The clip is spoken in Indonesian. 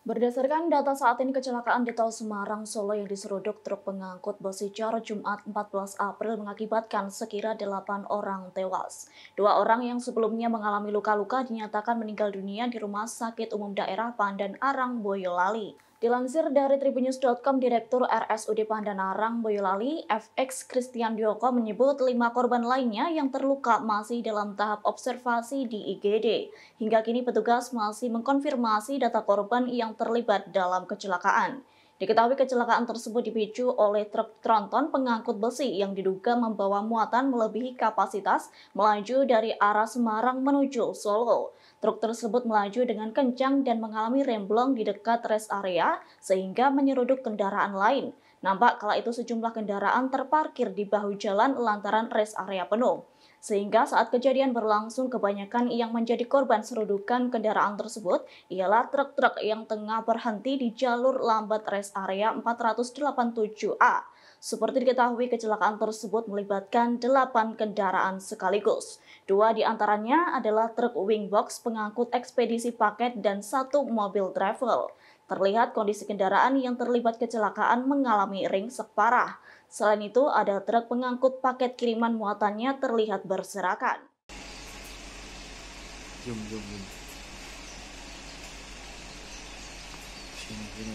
Berdasarkan data saat ini kecelakaan di tol Semarang Solo yang diseruduk truk pengangkut besi jar Jumat 14 April mengakibatkan sekira 8 orang tewas. Dua orang yang sebelumnya mengalami luka-luka dinyatakan meninggal dunia di Rumah Sakit Umum Daerah Pandan Arang Boyolali. Dilansir dari tribunews.com, Direktur RSUD Pandanarang, Boyolali, FX Christian Dioko menyebut lima korban lainnya yang terluka masih dalam tahap observasi di IGD. Hingga kini petugas masih mengkonfirmasi data korban yang terlibat dalam kecelakaan. Diketahui kecelakaan tersebut dipicu oleh truk tronton pengangkut besi yang diduga membawa muatan melebihi kapasitas melaju dari arah Semarang menuju Solo. Truk tersebut melaju dengan kencang dan mengalami remblong di dekat rest area sehingga menyeruduk kendaraan lain. Nampak kala itu sejumlah kendaraan terparkir di bahu jalan lantaran rest area penuh. Sehingga saat kejadian berlangsung kebanyakan yang menjadi korban serudukan kendaraan tersebut ialah truk-truk yang tengah berhenti di jalur lambat rest area 487A. Seperti diketahui, kecelakaan tersebut melibatkan 8 kendaraan sekaligus. Dua di antaranya adalah truk wingbox pengangkut ekspedisi paket dan satu mobil travel. Terlihat kondisi kendaraan yang terlibat kecelakaan mengalami ring separah. Selain itu, ada truk pengangkut paket kiriman muatannya terlihat berserakan. Jum, jum, jum. Sini, sini.